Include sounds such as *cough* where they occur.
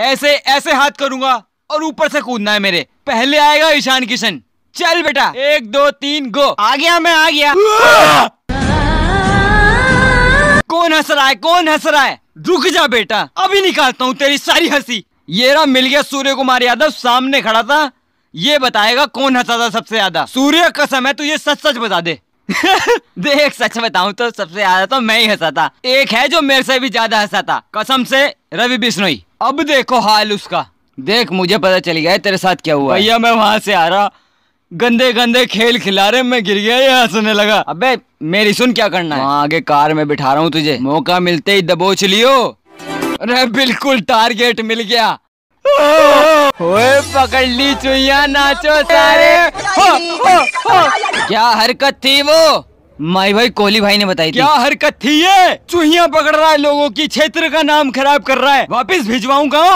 ऐसे ऐसे हाथ करूंगा और ऊपर से कूदना है मेरे पहले आएगा ईशान किशन चल बेटा एक दो तीन गो आ गया मैं आ गया कौन हंस रहा है कौन हंस रहा है रुक जा बेटा अभी निकालता हूँ तेरी सारी हंसी ये रहा मिल गया सूर्य कुमार यादव सामने खड़ा था ये बताएगा कौन हंसा था सबसे ज्यादा सूर्य कसम है तू ये सच सच बता दे *laughs* देख सच बताऊ तो सबसे ज्यादा तो मैं ही हंसा था एक है जो मेरे से भी ज्यादा हंसा था कसम से रवि बिश्नोई अब देखो हाल उसका देख मुझे पता चल गया है तेरे साथ क्या हुआ भैया मैं वहां से आ रहा गंदे गंदे खेल खिला रहे मैं गिर गया ये हंसने लगा अबे मेरी सुन क्या करना है आगे कार में बिठा रहा हूँ तुझे मौका मिलते ही दबोच लियो अरे बिल्कुल टारगेट मिल गया ओए पकड़ ली चुया नाचो सारे क्या हरकत थी वो माई भाई कोहली भाई ने बताई क्या हरकत थी ये चूहिया पकड़ रहा है लोगों की क्षेत्र का नाम खराब कर रहा है वापस भिजवाऊंगा